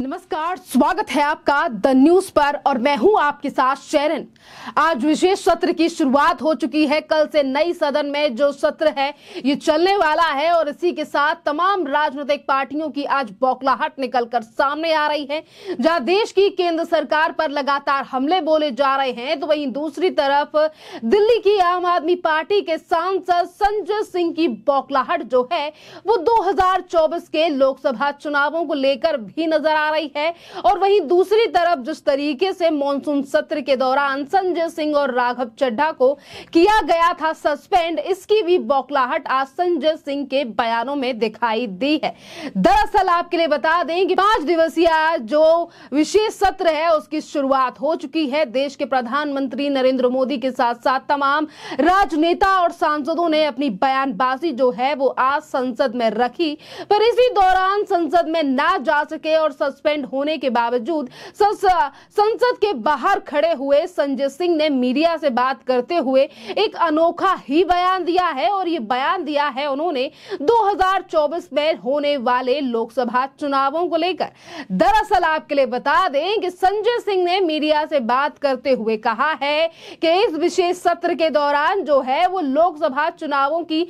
नमस्कार स्वागत है आपका द न्यूज पर और मैं हूं आपके साथ शेरन आज विशेष सत्र की शुरुआत हो चुकी है कल से नई सदन में जो सत्र है ये चलने वाला है और इसी के साथ तमाम राजनीतिक पार्टियों की आज बौखलाहट निकल कर सामने आ रही है जहां देश की केंद्र सरकार पर लगातार हमले बोले जा रहे हैं तो वहीं दूसरी तरफ दिल्ली की आम आदमी पार्टी के सांसद संजय सिंह की बौखलाहट जो है वो दो के लोकसभा चुनावों को लेकर भी नजर आ आ रही है और वहीं दूसरी तरफ जिस तरीके से मानसून सत्र के दौरान संजय सिंह और राघव चड्ढा को किया गया था सस्पेंड इसकी भी बौखलाहट आज संजय सिंह के बयानों में दिखाई दी है दरअसल आपके लिए बता दें कि पांच दिवसीय जो विशेष सत्र है उसकी शुरुआत हो चुकी है देश के प्रधानमंत्री नरेंद्र मोदी के साथ साथ तमाम राजनेता और सांसदों ने अपनी बयानबाजी जो है वो आज संसद में रखी पर इसी दौरान संसद में ना जा सके और सस्पेंड होने के बावजूद संसद के बाहर खड़े हुए संजय सिंह ने मीडिया से बात करते हुए एक अनोखा ही बयान दिया है और ये बयान दिया है उन्होंने 2024 में होने वाले लोकसभा चुनावों को लेकर दरअसल आपके लिए बता दें कि संजय सिंह ने मीडिया से बात करते हुए कहा है कि इस विशेष सत्र के दौरान जो है वो लोकसभा चुनावों की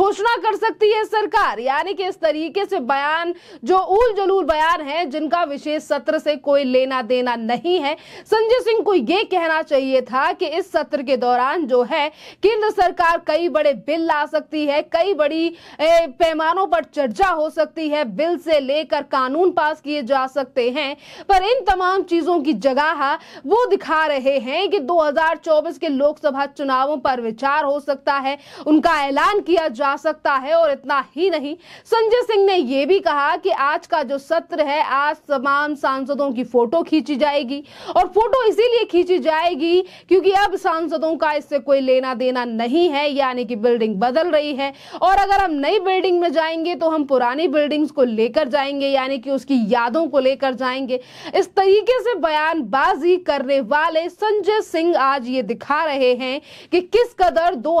घोषणा कर सकती है सरकार यानी कि इस तरीके से बयान जो उल जलूल बयान है जिनका उनका विशेष सत्र से कोई लेना देना नहीं है संजय सिंह को यह कहना चाहिए था कि इस सत्र के दौरान जो है केंद्र सरकार कई बड़े बिल ला सकती है कई बड़ी पैमानों पर चर्चा हो सकती है बिल से लेकर कानून पास किए जा सकते हैं पर इन तमाम चीजों की जगह वो दिखा रहे हैं कि 2024 के लोकसभा चुनावों पर विचार हो सकता है उनका ऐलान किया जा सकता है और इतना ही नहीं संजय सिंह ने यह भी कहा कि आज का जो सत्र है आज तमाम सांसदों की फोटो खींची जाएगी और फोटो इसीलिए खींची जाएगी क्योंकि अब सांसदों का इससे कोई लेना देना नहीं है यानी कि बिल्डिंग बदल रही है और अगर हम नई बिल्डिंग में जाएंगे तो हम पुरानी बिल्डिंग्स को लेकर जाएंगे यानी कि उसकी यादों को लेकर जाएंगे इस तरीके से बयानबाजी करने वाले संजय सिंह आज ये दिखा रहे हैं कि किस कदर दो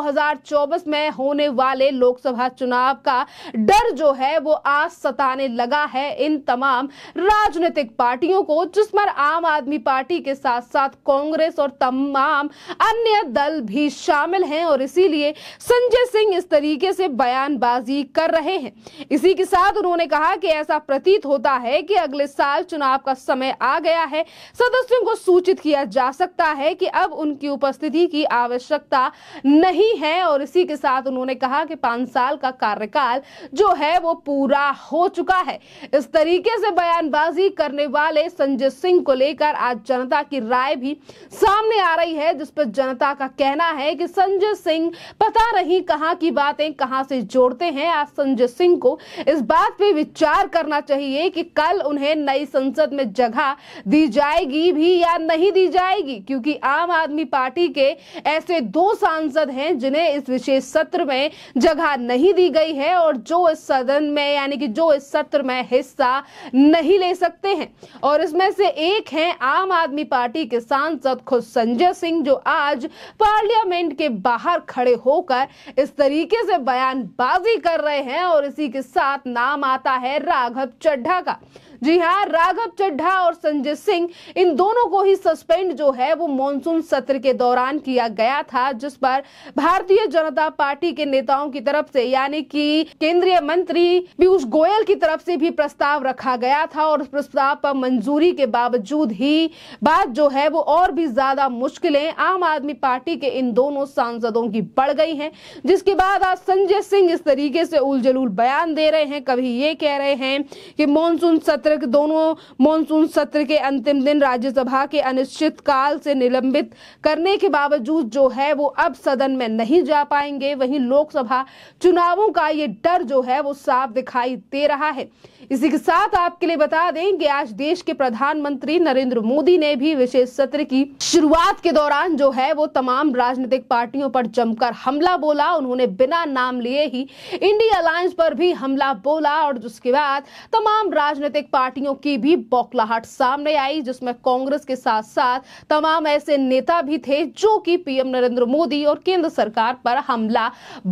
में होने वाले लोकसभा चुनाव का डर जो है वो आज सताने लगा है इन तमाम राजनीतिक पार्टियों को जिस पर आम आदमी पार्टी के साथ साथ कांग्रेस और तमाम अन्य दल भी शामिल हैं और इसीलिए संजय सिंह इस तरीके से बयानबाजी कर रहे हैं इसी के साथ उन्होंने कहा कि ऐसा प्रतीत होता है कि अगले साल चुनाव का समय आ गया है सदस्यों को सूचित किया जा सकता है कि अब उनकी उपस्थिति की आवश्यकता नहीं है और इसी के साथ उन्होंने कहा कि पांच साल का कार्यकाल जो है वो पूरा हो चुका है इस तरीके से बयानबाजी बयानबाजी करने वाले संजय सिंह को लेकर आज जनता की राय भी सामने आ रही है जिस पर जनता का कहना है कि संजय सिंह पता नहीं कहाँ की बातें कहाँ से जोड़ते हैं आज संजय सिंह को इस बात पे विचार करना चाहिए कि कल उन्हें नई संसद में जगह दी जाएगी भी या नहीं दी जाएगी क्योंकि आम आदमी पार्टी के ऐसे दो सांसद हैं जिन्हें इस विशेष सत्र में जगह नहीं दी गई है और जो इस सदन में यानी कि जो इस सत्र में हिस्सा नहीं ले सकते हैं और इसमें से एक हैं आम आदमी पार्टी के सांसद खुद संजय सिंह जो आज पार्लियामेंट के बाहर खड़े होकर इस तरीके से बयानबाजी कर रहे हैं और इसी के साथ नाम आता है राघव चड्ढा का जी हाँ राघव चड्ढा और संजय सिंह इन दोनों को ही सस्पेंड जो है वो मानसून सत्र के दौरान किया गया था जिस पर भारतीय जनता पार्टी के नेताओं की तरफ से यानी कि केंद्रीय मंत्री पीयूष गोयल की तरफ से भी प्रस्ताव रखा गया था और उस प्रस्ताव पर मंजूरी के बावजूद ही बात जो है वो और भी ज्यादा मुश्किलें आम आदमी पार्टी के इन दोनों सांसदों की बढ़ गई हैं जिसके बाद आज संजय सिंह इस तरीके से उलझलूल बयान दे रहे हैं कभी ये कह रहे हैं कि मानसून सत्र के दोनों मानसून सत्र के अंतिम दिन राज्यसभा के अनिश्चित काल से निलंबित करने के बावजूद जो है वो अब सदन में नहीं जा पाएंगे वहीं लोकसभा चुनावों का ये डर जो है वो साफ दिखाई दे रहा है इसी के साथ आपके लिए बता दें कि आज देश के प्रधानमंत्री नरेंद्र मोदी ने भी विशेष सत्र की शुरुआत के दौरान जो है वो तमाम राजनीतिक पार्टियों पर जमकर हमला बोला उन्होंने बिना नाम लिए ही इंडिया अलायंस पर भी हमला बोला और जिसके बाद तमाम राजनीतिक पार्टियों की भी बौखलाहट सामने आई जिसमें कांग्रेस के साथ साथ तमाम ऐसे नेता भी थे जो कि पीएम नरेंद्र मोदी और केंद्र सरकार पर हमला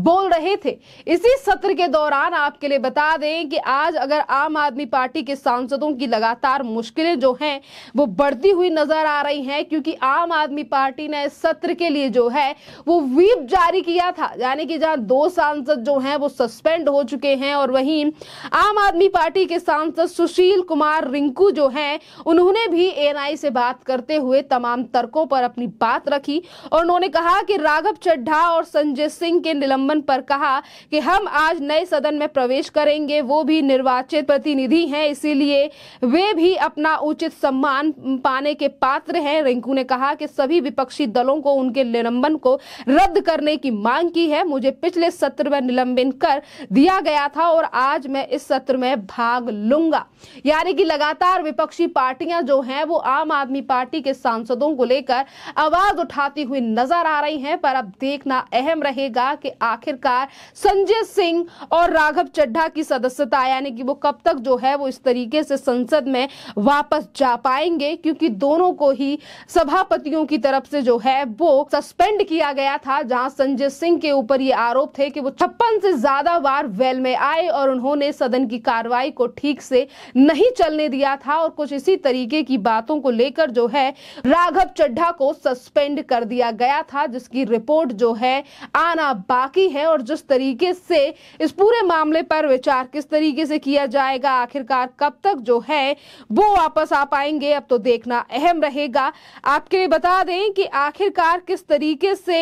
बोल रहे थे इसी सत्र के दौरान आपके लिए बता दें कि आज अगर आम आदमी पार्टी के सांसदों की लगातार मुश्किलें जो हैं वो बढ़ती हुई नजर आ रही हैं क्योंकि आम आदमी पार्टी ने सत्र के लिए जो है वो व्हीप जारी किया था यानी कि जहां दो सांसद जो हैं वो सस्पेंड हो चुके हैं और वहीं आम आदमी पार्टी के सांसद सुशील सुशील कुमार रिंकू जो हैं उन्होंने भी एएनआई से बात करते हुए तमाम तर्कों पर अपनी बात रखी और उन्होंने कहा कि राघव चड्ढा और संजय सिंह के निलंबन पर कहा कि हम आज नए सदन में प्रवेश करेंगे वो भी निर्वाचित प्रतिनिधि हैं इसीलिए वे भी अपना उचित सम्मान पाने के पात्र हैं रिंकू ने कहा कि सभी विपक्षी दलों को उनके निलंबन को रद्द करने की मांग की है मुझे पिछले सत्र में निलंबन कर दिया गया था और आज मैं इस सत्र में भाग लूंगा यानी कि लगातार विपक्षी पार्टियां जो हैं वो आम आदमी पार्टी के सांसदों को लेकर आवाज उठाती हुई नजर आ रही हैं पर अब देखना अहम रहेगा कि आखिरकार संजय सिंह और राघव चड्ढा की सदस्यता यानी कि वो कब तक जो है वो इस तरीके से संसद में वापस जा पाएंगे क्योंकि दोनों को ही सभापतियों की तरफ से जो है वो सस्पेंड किया गया था जहां संजय सिंह के ऊपर ये आरोप थे कि वो छप्पन से ज्यादा बार वेल में आए और उन्होंने सदन की कार्रवाई को ठीक से न नहीं चलने दिया था और कुछ इसी तरीके की बातों को लेकर जो है राघव चड्ढा को सस्पेंड कर दिया गया था जिसकी रिपोर्ट जो है आना बाकी है और जिस तरीके से इस पूरे मामले पर विचार किस तरीके से किया जाएगा आखिरकार कब तक जो है वो वापस आ पाएंगे अब तो देखना अहम रहेगा आपके लिए बता दें कि आखिरकार किस तरीके से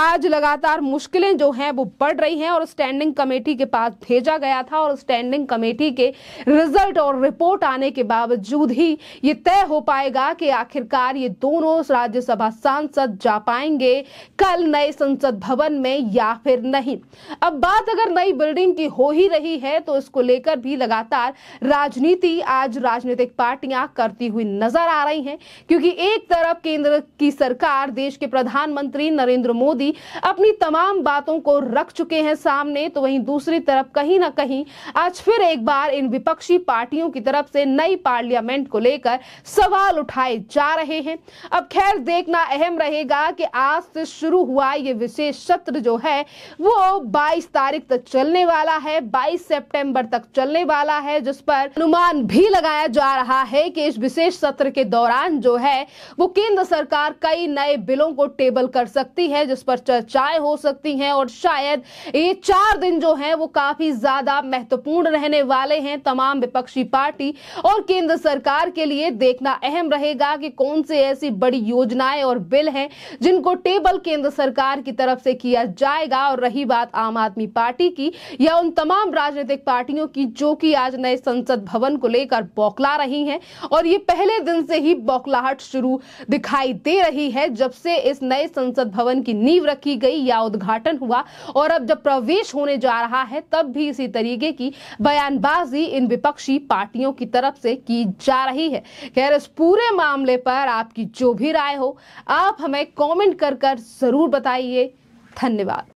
आज लगातार मुश्किलें जो हैं वो बढ़ रही हैं और स्टैंडिंग कमेटी के पास भेजा गया था और स्टैंडिंग कमेटी के रिजल्ट और और रिपोर्ट आने के बावजूद ही ये तय हो पाएगा कि आखिरकार ये दोनों राज्यसभा सांसद जा पाएंगे कल नए संसद भवन में या फिर नहीं अब बात अगर नई बिल्डिंग की हो ही रही है तो इसको लेकर भी लगातार राजनीति आज राजनीतिक पार्टियां करती हुई नजर आ रही हैं क्योंकि एक तरफ केंद्र की सरकार देश के प्रधानमंत्री नरेंद्र मोदी अपनी तमाम बातों को रख चुके हैं सामने तो वहीं दूसरी तरफ कहीं ना कहीं आज फिर एक बार इन विपक्षी पार्टियों विरोधियों की तरफ से नई पार्लियामेंट को लेकर सवाल उठाए जा रहे हैं अब खैर देखना अहम रहेगा कि आज से शुरू हुआ ये विशेष सत्र जो है वो 22 तारीख तक चलने वाला है 22 सितंबर तक चलने वाला है जिस पर अनुमान भी लगाया जा रहा है कि इस विशेष सत्र के दौरान जो है वो केंद्र सरकार कई नए बिलों को टेबल कर सकती है जिस पर चर्चाएं हो सकती हैं और शायद ये चार दिन जो है वो काफी ज्यादा महत्वपूर्ण रहने वाले हैं तमाम विपक्षी पार्टी और केंद्र सरकार के लिए देखना अहम रहेगा कि कौन से ऐसी बड़ी योजनाएं और बिल हैं जिनको टेबल केंद्र सरकार की तरफ से किया जाएगा और रही बात आम आदमी पार्टी की या उन तमाम राजनीतिक पार्टियों की जो कि आज नए संसद भवन को लेकर बौखला रही हैं और ये पहले दिन से ही बौखलाहट शुरू दिखाई दे रही है जब से इस नए संसद भवन की नींव रखी गई या उद्घाटन हुआ और अब जब प्रवेश होने जा रहा है तब भी इसी तरीके की बयानबाजी इन विपक्षी पार्टी पार्टियों की तरफ से की जा रही है खैर इस पूरे मामले पर आपकी जो भी राय हो आप हमें कमेंट कर कर ज़रूर बताइए धन्यवाद